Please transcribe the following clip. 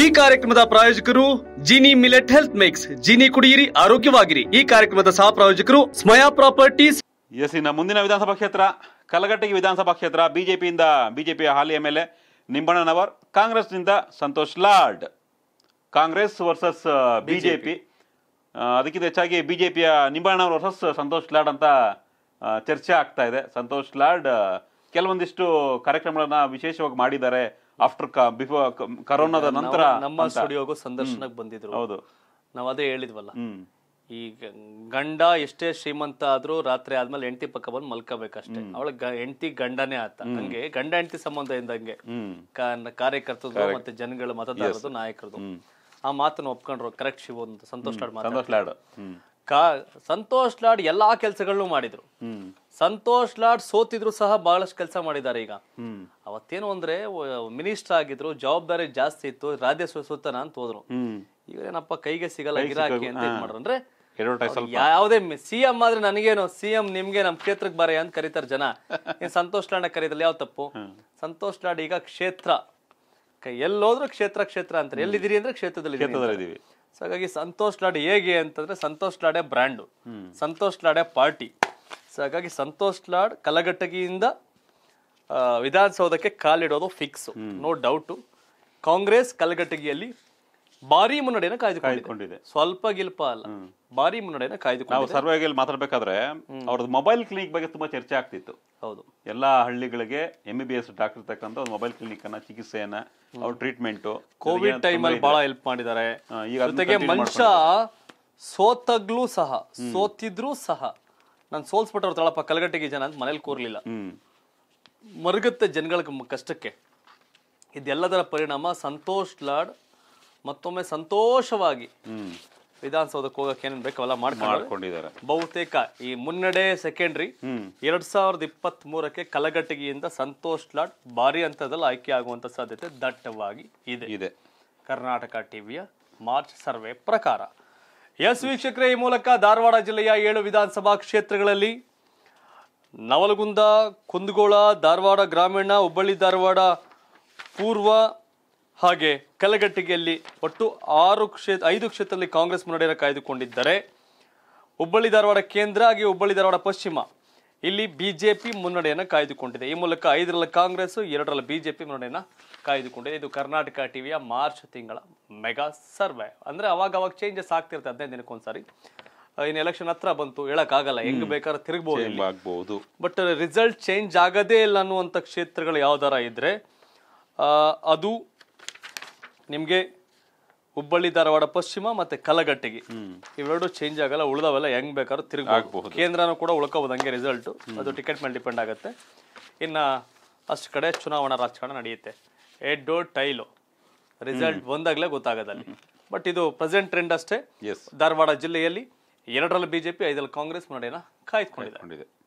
ಈ ಕಾರ್ಯಕ್ರಮದ ಪ್ರಾಯೋಜಕರು Jini millet health mix Jini ಕುಡಿಯಿರಿ ಆರೋಗ್ಯವಾಗಿರಿ ಈ ಕಾರ್ಯಕ್ರಮದ ಸಹ ಪ್ರಾಯೋಜಕರು ಸ್ಮಯಾ ಪ್ರಾಪರ್ಟೀಸ್ ಎಸ್ ಇನ್ನ ಮುಂದಿನ ವಿಧಾನಸಭಾ ಕ್ಷೇತ್ರ ಕಲಘಟಗಿ ವಿಧಾನಸಭಾ ಕ್ಷೇತ್ರ ಬಿಜೆಪಿಯಿಂದ ಬಿಜೆಪಿಯ ಹಾಲಿ ಮೇಲೆ ಎಲ್ ಎ ನಿಂಬಣ್ಣನವರ್ ಕಾಂಗ್ರೆಸ್ನಿಂದ Santosh Lad Congress versus uh, BJP ಅದಕ್ಕಿಂತ ಹೆಚ್ಚಾಗಿ ಬಿಜೆಪಿಯ ನಿಂಬಣ್ಣನವರ್ ವರ್ಸಸ್ uh, ಸಂತೋಷ್ ಲಾಡ್ ಅಂತ ಚರ್ಚೆ ಆಗ್ತಾ ಇದೆ ಸಂತೋಷ್ ಲಾರ್ಡ್ ಕೆಲವೊಂದಿಷ್ಟು ಕಾರ್ಯಕ್ರಮಗಳನ್ನ ವಿಶೇಷವಾಗಿ ಮಾಡಿದ್ದಾರೆ ಆಫ್ಟರ್ ಬಿಫೋರ್ ಕರೋನಾದ ನಂತರ ನಮ್ಮ ಸ್ಟುಡಿಯೋಗೂ ಸಂದರ್ಶನಕ್ಕೆ ಬಂದಿದ್ರು ಹೌದು ನಾವು ಅದೇ ಹೇಳಿದ್ವಲ್ಲ ಈ ಗಂಡ ಎಷ್ಟೇ ಶ್ರೀಮಂತ ಆದ್ರೂ ರಾತ್ರಿ ಆದ್ಮೇಲೆ ಹೆಂಡತಿ ಪಕ್ಕ ಬಂದು ಮಲ್ಕೋಬೇಕಷ್ಟೇ ಅವಳ ಹೆಂಡತಿ ಗಂಡನೇ ಆತ ಹಂಗೆ ಗಂಡ ಹೆಂಡತಿ ಸಂಬಂಧ ಇದ್ದಂಗೆ ಕಾರ್ಯಕರ್ತರು ಮತ್ತೆ ಜನಗಳ ಮತದಾರರದು ನಾಯಕರದು ಆ ಮಾತನ್ನ ಒಪ್ಕೊಂಡ್ರು ಕರೆಕ್ಟ್ ಶಿವ ಸಂತೋಷ್ ಲಾಡ್ ಕಾ ಸಂತೋಷ್ ಲಾಡ್ ಎಲ್ಲಾ ಕೆಲಸಗಳನ್ನು ಮಾಡಿದ್ರು ಸಂತೋಷ್ ಲಾಡ್ ಸೋತಿದ್ರು ಸಹ ಬಹಳಷ್ಟು ಕೆಲಸ ಮಾಡಿದ್ದಾರೆ ಈಗ ಅವತ್ತೇನು ಅಂದ್ರೆ ಮಿನಿಸ್ಟರ್ ಆಗಿದ್ರು ಜವಾಬ್ದಾರಿ ಜಾಸ್ತಿ ಇತ್ತು ರಾಜ್ಯ ಸೋತನ ಅಂತ ಹೋದ್ರು ಇವರೇನಪ್ಪ ಕೈಗೆ ಸಿಗಲ್ಲ ಇರಾಕಿ ಅಂತ ಏನ್ ಮಾಡ್ರು ಅಂದ್ರೆ ಯಾವುದೇ ಸಿಎಂ ಆದ್ರೆ ನನಗೇನು ಸಿಎಂ ನಿಮ್ಗೆ ನಮ್ ಕ್ಷೇತ್ರಕ್ಕೆ ಬರ ಅಂತ ಕರೀತಾರೆ ಜನ ಸಂತೋಷ್ ಲಾಡ್ ಕರೀತಲ್ಲ ಯಾವ ತಪ್ಪು ಸಂತೋಷ್ ಲಾಡ್ ಈಗ ಕ್ಷೇತ್ರ ಎಲ್ಲೋದ್ರು ಕ್ಷೇತ್ರ ಕ್ಷೇತ್ರ ಅಂತಾರೆ ಎಲ್ಲಿದ್ದೀರಿ ಅಂದ್ರೆ ಕ್ಷೇತ್ರದಲ್ಲಿ ಸೊ ಹಾಗಾಗಿ ಸಂತೋಷ್ ಲಾಡ್ ಹೇಗೆ ಅಂತಂದ್ರೆ ಸಂತೋಷ್ ಲಾಡೆ ಬ್ರ್ಯಾಂಡು ಸಂತೋಷ್ ಲಾಡೆ ಪಾರ್ಟಿ ಸೊ ಹಾಗಾಗಿ ಸಂತೋಷ್ ಲಾಡ್ ಕಲಘಟಗಿಯಿಂದ ವಿಧಾನಸೌಧಕ್ಕೆ ಕಾಲಿಡೋದು ಫಿಕ್ಸ್ ನೋ ಡೌಟು ಕಾಂಗ್ರೆಸ್ ಕಲಘಟಗಿಯಲ್ಲಿ ಭಾರಿ ಮುನ್ನಡೆಯನ್ನು ಕಾಯ್ದುಕೊಂಡಿದೆ ಸ್ವಲ್ಪ ಗಿಲ್ಪ ಅಲ್ಲ ಭಾರಿ ಮುನ್ನಡೆಯನ್ನು ಕಾಯ್ದುಕೊಂಡು ನಾವು ಸರ್ವೇಗಲ್ಲಿ ಮಾತಾಡ್ಬೇಕಾದ್ರೆ ಅವ್ರದ್ದು ಮೊಬೈಲ್ ಕ್ಲಿನಿಕ್ ಬಗ್ಗೆ ತುಂಬಾ ಚರ್ಚೆ ಆಗ್ತಿತ್ತು ಹೌದು ಎಲ್ಲಾ ಹಳ್ಳಿಗಳಿಗೆ ಎಂ ಬಿ ಎಸ್ ಡಾಕ್ಟರ್ ತಕ್ಕಂತ ಒಂದು ಮೊಬೈಲ್ ಕ್ಲಿನಿಕ್ ಅನ್ನ ಚಿಕಿತ್ಸೆಯನ್ನ ಅವ್ರ ಟ್ರೀಟ್ಮೆಂಟ್ ಕೋವಿಡ್ ಟೈಮ್ ಅಲ್ಲಿ ಬಹಳ ಹೆಲ್ಪ್ ಮಾಡಿದ್ದಾರೆ ಜೊತೆಗೆ ಮನುಷ್ಯ ಸೋತಗ್ಲೂ ಸಹ ಸೋತಿದ್ರೂ ಸಹ ನಾನು ಸೋಲ್ಸ್ಬಿಟ್ಟವ್ರ ತಳಪ್ಪ ಕಲಗಟ್ಟಿಗೆ ಜನ ಅಂತ ಮನೇಲಿ ಕೂರ್ಲಿಲ್ಲ ಮರುಗುತ್ತೆ ಜನಗಳ ಕಷ್ಟಕ್ಕೆ ಇದೆಲ್ಲದರ ಪರಿಣಾಮ ಸಂತೋಷ್ ಲಾಡ್ ಮತ್ತೊಮ್ಮೆ ಸಂತೋಷವಾಗಿ ವಿಧಾನಸೌಧಕ್ಕೆ ಹೋಗಕ್ಕೆ ಏನೇನು ಬೇಕು ಅವೆಲ್ಲ ಮಾಡ್ಕೊಂಡಿದ್ದಾರೆ ಬಹುತೇಕ ಈ ಮುನ್ನಡೆ ಸೆಕೆಂಡ್ರಿ ಎರಡ್ ಸಾವಿರದ ಇಪ್ಪತ್ತ್ ಮೂರಕ್ಕೆ ಕಲಘಟಗಿಯಿಂದ ಸಂತೋಷ್ ಲಾಟ್ ಭಾರಿ ಹಂತದಲ್ಲಿ ಆಯ್ಕೆ ಆಗುವಂತ ಸಾಧ್ಯತೆ ದಟ್ಟವಾಗಿ ಇದೆ ಇದೆ ಕರ್ನಾಟಕ ಟಿವಿಯ ಮಾರ್ಚ್ ಸರ್ವೆ ಪ್ರಕಾರ ಎಸ್ ವೀಕ್ಷಕರೇ ಈ ಮೂಲಕ ಧಾರವಾಡ ಜಿಲ್ಲೆಯ ಏಳು ವಿಧಾನಸಭಾ ಕ್ಷೇತ್ರಗಳಲ್ಲಿ ನವಲಗುಂದ ಕುಂದಗೋಳ ಧಾರವಾಡ ಗ್ರಾಮೀಣ ಹುಬ್ಬಳ್ಳಿ ಧಾರವಾಡ ಪೂರ್ವ ಹಾಗೆ ಕಲಘಟ್ಟಿಗೆಯಲ್ಲಿ ಒಟ್ಟು ಆರು ಕ್ಷೇತ್ರ ಐದು ಕ್ಷೇತ್ರದಲ್ಲಿ ಕಾಂಗ್ರೆಸ್ ಮುನ್ನಡೆಯನ್ನು ಕಾಯ್ದುಕೊಂಡಿದ್ದರೆ ಹುಬ್ಬಳ್ಳಿ ಧಾರವಾಡ ಕೇಂದ್ರ ಹಾಗೆ ಹುಬ್ಬಳ್ಳಿ ಧಾರವಾಡ ಪಶ್ಚಿಮ ಇಲ್ಲಿ ಬಿಜೆಪಿ ಮುನ್ನಡೆಯನ್ನು ಕಾಯ್ದುಕೊಂಡಿದೆ ಈ ಮೂಲಕ ಐದರಲ್ಲಿ ಕಾಂಗ್ರೆಸ್ ಎರಡರಲ್ಲಿ ಬಿಜೆಪಿ ಮುನ್ನಡೆಯನ್ನು ಕಾಯ್ದುಕೊಂಡಿದೆ ಇದು ಕರ್ನಾಟಕ ಟಿವಿಯ ಮಾರ್ಚ್ ತಿಂಗಳ ಮೆಗಾ ಸರ್ವೆ ಅಂದರೆ ಅವಾಗ ಅವಾಗ ಚೇಂಜಸ್ ಆಗ್ತಿರುತ್ತೆ ಹದಿನೈದು ದಿನಕ್ಕೊಂದ್ಸಾರಿ ಇನ್ನು ಎಲೆಕ್ಷನ್ ಹತ್ರ ಬಂತು ಆಗಲ್ಲ ಹೆಂಗ್ ಬೇಕಾದ್ರೆ ತಿರುಗಬಹುದು ಬಟ್ ರಿಸಲ್ಟ್ ಚೇಂಜ್ ಆಗದೇ ಇಲ್ಲ ಅನ್ನುವಂಥ ಕ್ಷೇತ್ರಗಳು ಯಾವ್ದಾರ ಇದ್ರೆ ಅದು ನಿಮಗೆ ಹುಬ್ಬಳ್ಳಿ ಧಾರವಾಡ ಪಶ್ಚಿಮ ಮತ್ತೆ ಕಲಗಟ್ಟಿಗೆ ಇವೆರಡು ಚೇಂಜ್ ಆಗಲ್ಲ ಉಳಿದವೆಲ್ಲ ಹೆಂಗ್ ಬೇಕಾದ್ರೂ ತಿರುಗಬಹುದು ಕೇಂದ್ರನೂ ಕೂಡ ಉಳ್ಕೋಬಹುದು ಹಂಗೆ ರಿಸಲ್ಟ್ ಅದು ಟಿಕೆಟ್ ಮೇಲೆ ಡಿಪೆಂಡ್ ಆಗುತ್ತೆ ಇನ್ನ ಅಷ್ಟು ಕಡೆ ಚುನಾವಣಾ ರಾಜಕಾರಣ ನಡೆಯುತ್ತೆ ಎಡ್ಡು ಟೈಲು ರಿಸಲ್ಟ್ ಬಂದಾಗಲೇ ಗೊತ್ತಾಗೋದಲ್ಲಿ ಬಟ್ ಇದು ಪ್ರೆಸೆಂಟ್ ಟ್ರೆಂಡ್ ಅಷ್ಟೇ ಧಾರವಾಡ ಜಿಲ್ಲೆಯಲ್ಲಿ ಎರಡರಲ್ಲಿ ಬಿಜೆಪಿ ಐದರಲ್ಲಿ ಕಾಂಗ್ರೆಸ್ ನಡೆಯನ್ನ ಕಾಯ್ದುಕೊಂಡಿದೆ